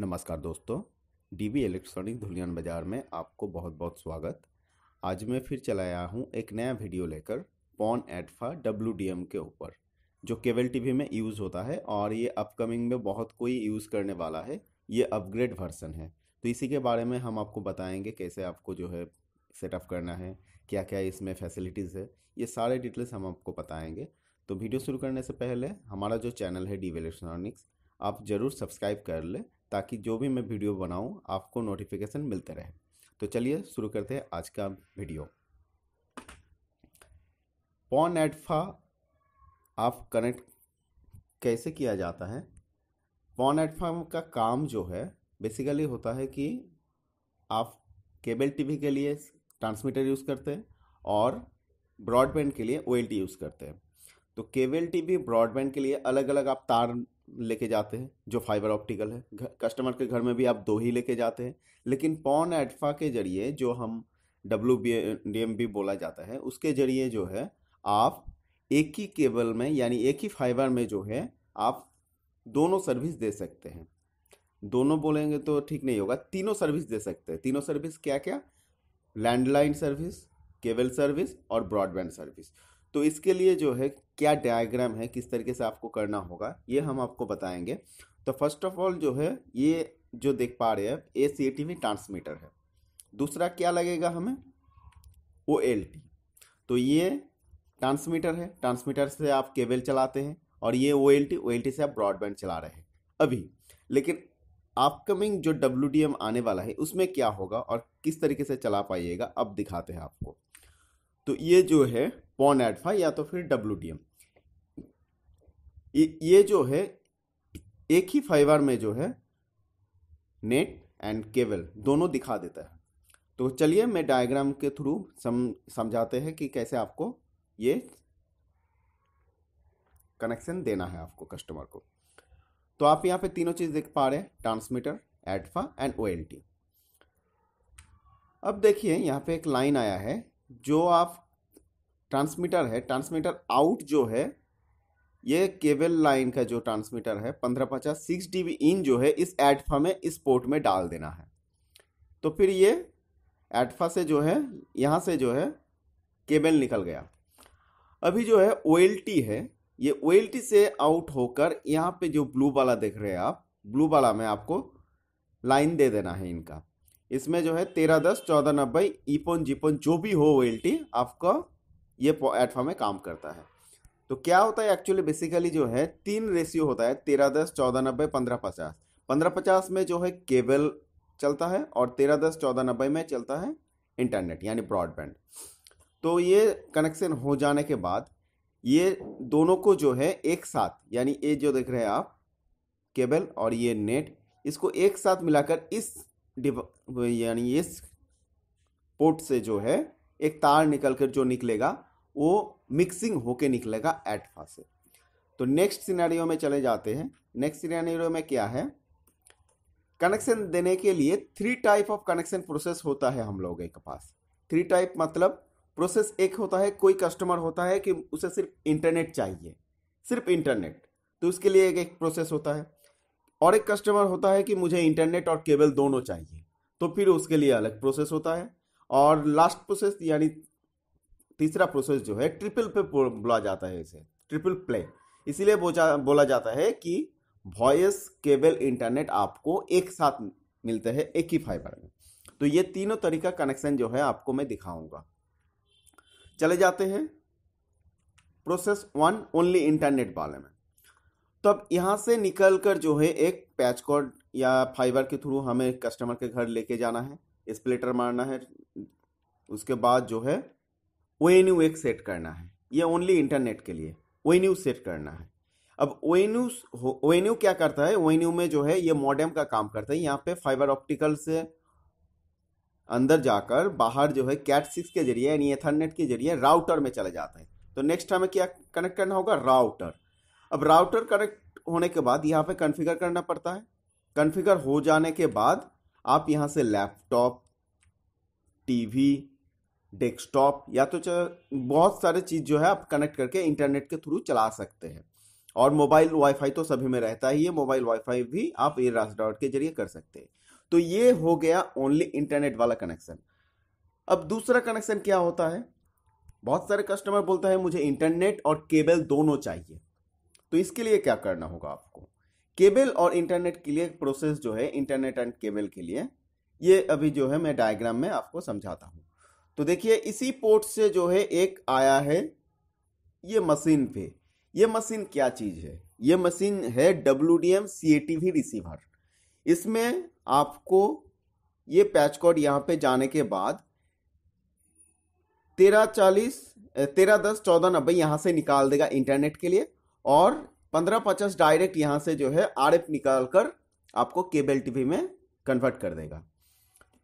नमस्कार दोस्तों dB electronic Dhuliyan बाज़ार में आपको बहुत बहुत स्वागत आज मैं फिर चला आया हूँ एक नया वीडियो लेकर पॉन एडफा डब्ल्यू के ऊपर जो केबल टीवी में यूज़ होता है और ये अपकमिंग में बहुत कोई यूज़ करने वाला है ये अपग्रेड वर्सन है तो इसी के बारे में हम आपको बताएंगे कैसे आपको जो है सेटअप करना है क्या क्या इसमें फैसिलिटीज़ है ये सारे डिटेल्स हम आपको बताएंगे तो वीडियो शुरू करने से पहले हमारा जो चैनल है डी इलेक्ट्रॉनिक्स आप ज़रूर सब्सक्राइब कर लें ताकि जो भी मैं वीडियो बनाऊँ आपको नोटिफिकेशन मिलते रहे तो चलिए शुरू करते हैं आज का वीडियो पॉन एडफा आप कनेक्ट कैसे किया जाता है पॉन एडफा का काम जो है बेसिकली होता है कि आप केबल टीवी के लिए ट्रांसमीटर यूज़ करते हैं और ब्रॉडबैंड के लिए ओ यूज़ करते हैं तो केबल टीवी ब्रॉडबैंड के लिए अलग अलग आप तार लेके जाते हैं जो फाइबर ऑप्टिकल है कस्टमर के घर में भी आप दो ही लेके जाते हैं लेकिन पॉन एडफा के जरिए जो हम डब्ल्यू डी एम बी बोला जाता है उसके जरिए जो है आप एक ही केबल में यानी एक ही फाइबर में जो है आप दोनों सर्विस दे सकते हैं दोनों बोलेंगे तो ठीक नहीं होगा तीनों सर्विस दे सकते हैं तीनों सर्विस क्या क्या लैंडलाइन सर्विस केबल सर्विस और ब्रॉडबैंड सर्विस तो इसके लिए जो है क्या डायग्राम है किस तरीके से आपको करना होगा ये हम आपको बताएंगे तो फर्स्ट ऑफ ऑल जो है ये जो देख पा रहे हैं ए सी टी में ट्रांसमीटर है दूसरा क्या लगेगा हमें ओ एल टी तो ये ट्रांसमीटर है ट्रांसमीटर से आप केबल चलाते हैं और ये O L T O L T से आप ब्रॉडबैंड चला रहे हैं अभी लेकिन अपकमिंग जो डब्ल्यू आने वाला है उसमें क्या होगा और किस तरीके से चला पाइएगा अब दिखाते हैं आपको तो ये जो है पॉन एडफा या तो फिर डब्ल्यू डी एम ये जो है एक ही फाइबर में जो है नेट एंड केबल दोनों दिखा देता है तो चलिए मैं डायग्राम के थ्रू सम समझाते हैं कि कैसे आपको ये कनेक्शन देना है आपको कस्टमर को तो आप यहाँ पे तीनों चीज़ देख पा रहे हैं ट्रांसमीटर एडफा एंड ओ अब देखिए यहाँ पे एक लाइन आया है जो आप ट्रांसमीटर है ट्रांसमीटर आउट जो है ये केबल लाइन का जो ट्रांसमीटर है पंद्रह पचास सिक्स डी इन जो है इस एटफा में इस पोर्ट में डाल देना है तो फिर ये एटफा से जो है यहाँ से जो है केबल निकल गया अभी जो है ओ है ये ओ से आउट होकर यहाँ पे जो ब्लू वाला देख रहे हैं आप ब्लू वाला में आपको लाइन दे देना है इनका इसमें जो है तेरह दस चौदह नब्बे ईपोन जीपोन जो भी हो ओ आपका ये प्लेटफॉर्म में काम करता है तो क्या होता है एक्चुअली बेसिकली जो है तीन रेशियो होता है तेरह दस चौदह नब्बे पंद्रह पचास पंद्रह पचास में जो है केबल चलता है और तेरह दस चौदह नब्बे में चलता है इंटरनेट यानी ब्रॉडबैंड तो ये कनेक्शन हो जाने के बाद ये दोनों को जो है एक साथ यानी ये जो देख रहे हैं आप केबल और ये नेट इसको एक साथ मिलाकर इस यानी इस पोर्ट से जो है एक तार निकल कर जो निकलेगा वो मिक्सिंग होके निकलेगा एट से तो नेक्स्ट सिनेरियो में चले जाते हैं नेक्स्ट सिनेरियो में क्या है कनेक्शन देने के लिए three type of connection process होता है हम लोगों के पास थ्री टाइप मतलब प्रोसेस एक होता है कोई कस्टमर होता है कि उसे सिर्फ इंटरनेट चाहिए सिर्फ इंटरनेट तो उसके लिए एक, एक प्रोसेस होता है और एक कस्टमर होता है कि मुझे इंटरनेट और केबल दोनों चाहिए तो फिर उसके लिए अलग प्रोसेस होता है और लास्ट प्रोसेस यानी तीसरा प्रोसेस जो है ट्रिपल पे बोला जाता है इसे ट्रिपल प्ले इसीलिए बोला जाता है कि वॉयस केबल इंटरनेट आपको एक साथ मिलते हैं एक ही फाइबर में तो ये तीनों तरीका कनेक्शन जो है आपको मैं दिखाऊंगा चले जाते हैं प्रोसेस वन ओनली इंटरनेट वाले में तो अब यहाँ से निकल कर जो है एक पैच कॉर्ड या फाइबर के थ्रू हमें कस्टमर के घर लेके जाना है स्प्लिटर मारना है उसके बाद जो है ओ एन यू एक सेट करना है ये ओनली इंटरनेट के लिए ओ एन यू सेट करना है अब O N U O N U क्या करता है ओ एन यू में जो है ये मॉडेम का काम करता है यहाँ पे फाइबर ऑप्टिकल से अंदर जाकर बाहर जो है कैट सिक्स के जरिए यानी एथरनेट के जरिए राउटर में चले जाते हैं तो नेक्स्ट हमें क्या कनेक्ट करना होगा राउटर अब राउटर कनेक्ट होने के बाद यहाँ पे कॉन्फ़िगर करना पड़ता है कॉन्फ़िगर हो जाने के बाद आप यहाँ से लैपटॉप टीवी डेस्कटॉप या तो बहुत सारे चीज़ जो है आप कनेक्ट करके इंटरनेट के थ्रू चला सकते हैं और मोबाइल वाईफाई तो सभी में रहता ही है मोबाइल वाईफाई भी आप ये डॉट के जरिए कर सकते हैं तो ये हो गया ओनली इंटरनेट वाला कनेक्शन अब दूसरा कनेक्शन क्या होता है बहुत सारे कस्टमर बोलता है मुझे इंटरनेट और केबल दोनों चाहिए तो इसके लिए क्या करना होगा आपको केबल और इंटरनेट के लिए प्रोसेस जो है इंटरनेट एंड केबल के लिए ये अभी जो है मैं डायग्राम में आपको समझाता हूँ तो देखिए इसी पोर्ट से जो है एक आया है ये मशीन पे ये मशीन क्या चीज़ है ये मशीन है W D M C A T V receiver इसमें आपको ये पैच कोड यहाँ पे जाने के बाद तेरह चालीस तेरह दस चौदह नब्बे यहाँ से निकाल देगा इंटरनेट के लिए और पंद्रह पचास डायरेक्ट यहां से जो है आर एफ निकाल कर आपको केबल टीवी में कन्वर्ट कर देगा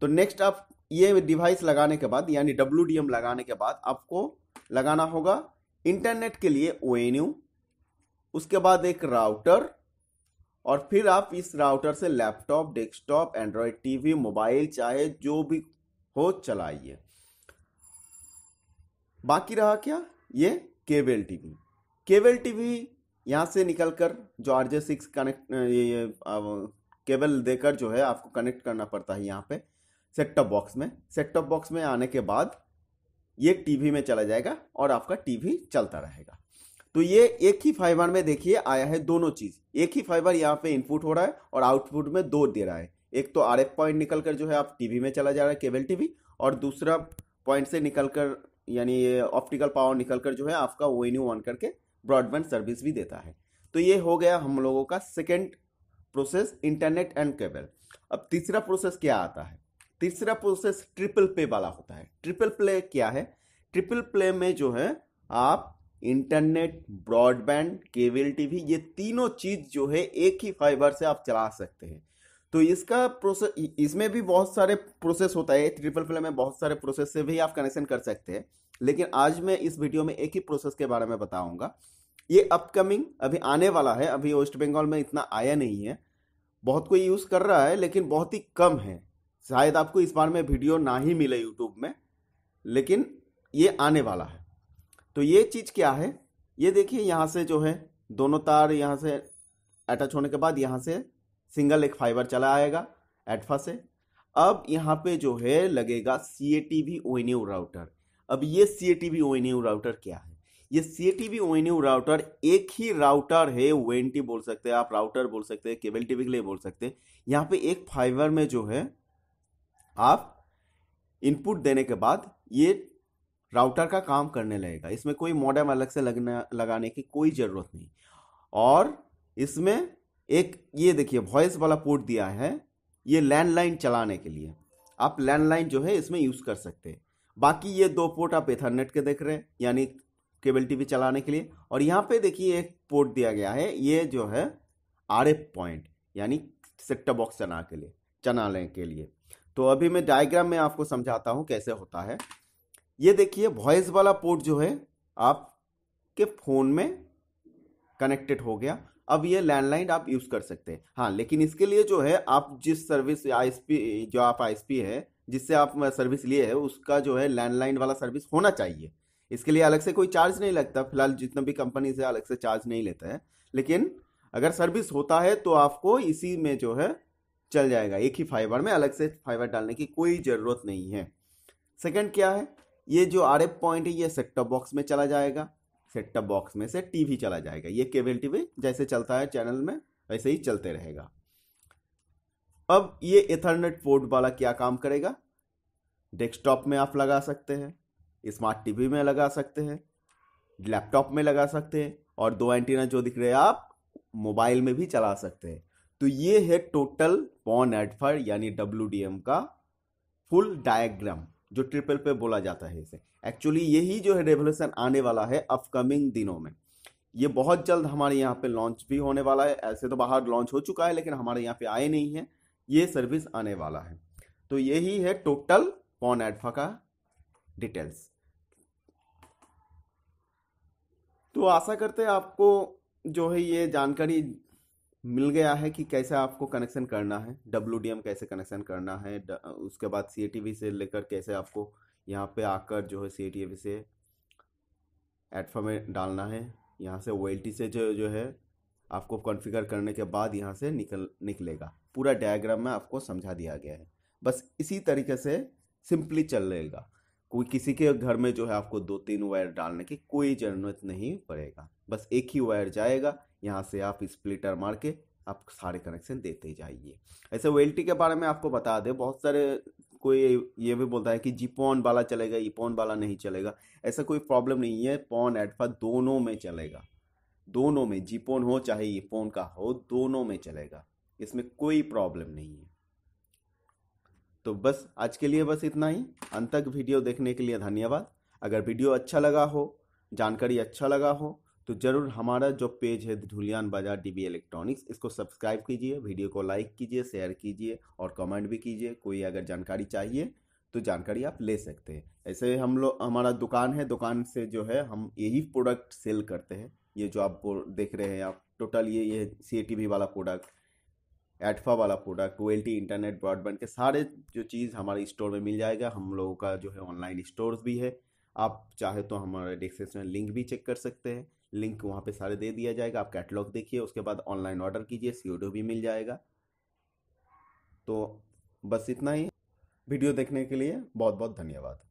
तो नेक्स्ट आप ये डिवाइस लगाने के बाद यानी डब्ल्यू लगाने के बाद आपको लगाना होगा इंटरनेट के लिए ओ उसके बाद एक राउटर और फिर आप इस राउटर से laptop desktop Android TV mobile चाहे जो भी हो चलाइए बाकी रहा क्या ये केबल टीवी केबल टीवी यहाँ से निकलकर जो आर जे सिक्स कनेक्ट ये, ये केबल देकर जो है आपको कनेक्ट करना पड़ता है यहाँ पे सेट टॉप बॉक्स में सेट टॉप बॉक्स में आने के बाद ये टीवी में चला जाएगा और आपका टीवी चलता रहेगा तो ये एक ही फाइबर में देखिए आया है दोनों चीज़ एक ही फाइबर यहाँ पे इनपुट हो रहा है और आउटपुट में दो दे रहा है एक तो आर पॉइंट निकल कर जो है आप टीवी में चला जा रहा है केबल टीवी और दूसरा पॉइंट से निकल कर यानी ऑप्टिकल पावर निकल कर जो है आपका ओ एन यू ऑन करके ब्रॉडबैंड सर्विस भी देता है तो ये हो गया हम लोगों का second process internet and cable अब तीसरा प्रोसेस क्या आता है तीसरा प्रोसेस ट्रिपल प्ले वाला होता है ट्रिपल प्ले क्या है ट्रिपल प्ले में जो है आप इंटरनेट ब्रॉडबैंड केबल टीवी ये तीनों चीज जो है एक ही फाइबर से आप चला सकते हैं तो इसका प्रोसेस इसमें भी बहुत सारे प्रोसेस होता है ट्रिपल फिल्म में बहुत सारे प्रोसेस से भी आप कनेक्शन कर सकते हैं लेकिन आज मैं इस वीडियो में एक ही प्रोसेस के बारे में बताऊंगा ये अपकमिंग अभी आने वाला है अभी वेस्ट बंगाल में इतना आया नहीं है बहुत कोई यूज़ कर रहा है लेकिन बहुत ही कम है शायद आपको इस बार में वीडियो ना ही मिले यूट्यूब में लेकिन ये आने वाला है तो ये चीज़ क्या है ये देखिए यहाँ से जो है दोनों तार यहाँ से अटैच होने के बाद यहाँ से सिंगल एक फाइबर चला आएगा एटफा से अब यहाँ पे जो है लगेगा C A T V O N U router अब ये C A T V O N U router क्या है ये C A T V O N U router एक ही राउटर है ओ एन टी बोल सकते हैं आप राउटर बोल सकते हैं केबल टीवी के लिए बोल सकते हैं यहाँ पे एक फाइबर में जो है आप इनपुट देने के बाद ये राउटर का काम करने लगेगा इसमें कोई मॉडेम अलग से लगना लगाने की कोई ज़रूरत नहीं और इसमें एक ये देखिए वॉइस वाला पोर्ट दिया है ये लैंडलाइन चलाने के लिए आप लैंडलाइन जो है इसमें यूज़ कर सकते हैं बाकी ये दो पोर्ट आप इथरनेट के देख रहे हैं यानी केबल टीवी चलाने के लिए और यहाँ पे देखिए एक पोर्ट दिया गया है ये जो है आर पॉइंट यानी सेट बॉक्स चना के लिए चलाने के लिए तो अभी मैं डायग्राम में आपको समझाता हूँ कैसे होता है ये देखिए वॉइस वाला पोर्ट जो है आपके फ़ोन में कनेक्टेड हो गया अब ये लैंडलाइन आप यूज़ कर सकते हैं हाँ लेकिन इसके लिए जो है आप जिस सर्विस आईएसपी जो आप आईएसपी है जिससे आप सर्विस लिए है उसका जो है लैंडलाइन वाला सर्विस होना चाहिए इसके लिए अलग से कोई चार्ज नहीं लगता फिलहाल जितना भी कंपनी से अलग से चार्ज नहीं लेता है लेकिन अगर सर्विस होता है तो आपको इसी में जो है चल जाएगा एक ही फाइबर में अलग से फाइबर डालने की कोई ज़रूरत नहीं है सेकंड क्या है ये जो आर पॉइंट है ये सेक्टर बॉक्स में चला जाएगा सेटअप बॉक्स में से टीवी चला जाएगा ये केबल टीवी जैसे चलता है चैनल में वैसे ही चलते रहेगा अब ये इथरनेट पोर्ट वाला क्या काम करेगा डेस्कटॉप में आप लगा सकते हैं स्मार्ट टीवी में लगा सकते हैं लैपटॉप में लगा सकते हैं और दो एंटीना जो दिख रहे हैं आप मोबाइल में भी चला सकते हैं तो ये है टोटल पॉन एडफर यानी डब्ल्यू का फुल डायग्राम जो ट्रिपल पे बोला जाता है इसे एक्चुअली यही जो है रेवोल्यूशन आने वाला है अपकमिंग दिनों में ये बहुत जल्द हमारे यहाँ पे लॉन्च भी होने वाला है ऐसे तो बाहर लॉन्च हो चुका है लेकिन हमारे यहाँ पे आए नहीं है ये सर्विस आने वाला है तो यही है टोटल पॉन एडफा का डिटेल्स तो आशा करते हैं आपको जो है ये जानकारी मिल गया है कि कैसे आपको कनेक्शन करना है डब्ल्यू कैसे कनेक्शन करना है उसके बाद सी से लेकर कैसे आपको यहाँ पे आकर जो है सी से एटफा में डालना है यहाँ से ओ से जो जो है आपको कॉन्फ़िगर करने के बाद यहाँ से निकल निकलेगा पूरा डायग्राम में आपको समझा दिया गया है बस इसी तरीके से सिंपली चलेगा कोई किसी के घर में जो है आपको दो तीन वायर डालने की कोई ज़रूरत नहीं पड़ेगा बस एक ही वायर जाएगा यहाँ से आप स्प्लिटर मार के आप सारे कनेक्शन देते जाइए ऐसे वेल्टी के बारे में आपको बता दें बहुत सारे कोई ये भी बोलता है कि जी पॉन वाला चलेगा ई पॉन वाला नहीं चलेगा ऐसा कोई प्रॉब्लम नहीं है पॉन एडफा दोनों में चलेगा दोनों में जी पॉन हो चाहे ई पॉन का हो दोनों में चलेगा इसमें कोई प्रॉब्लम नहीं है तो बस आज के लिए बस इतना ही अंत तक वीडियो देखने के लिए धन्यवाद अगर वीडियो अच्छा लगा हो जानकारी अच्छा लगा हो तो ज़रूर हमारा जो पेज है धुलियान बाजार डीबी इलेक्ट्रॉनिक्स इसको सब्सक्राइब कीजिए वीडियो को लाइक कीजिए शेयर कीजिए और कमेंट भी कीजिए कोई अगर जानकारी चाहिए तो जानकारी आप ले सकते हैं ऐसे हम लोग हमारा दुकान है दुकान से जो है हम यही प्रोडक्ट सेल करते हैं ये जो आप देख रहे हैं आप टोटल ये ये सी वाला प्रोडक्ट एटफा वाला प्रोडक्ट ओ इंटरनेट ब्रॉडबैंड के सारे जो चीज़ हमारे स्टोर में मिल जाएगा हम लोगों का जो है ऑनलाइन स्टोर भी है आप चाहे तो हमारे डिस्क्रिप्शन लिंक भी चेक कर सकते हैं लिंक वहाँ पे सारे दे दिया जाएगा आप कैटलॉग देखिए उसके बाद ऑनलाइन ऑर्डर कीजिए सी भी मिल जाएगा तो बस इतना ही वीडियो देखने के लिए बहुत बहुत धन्यवाद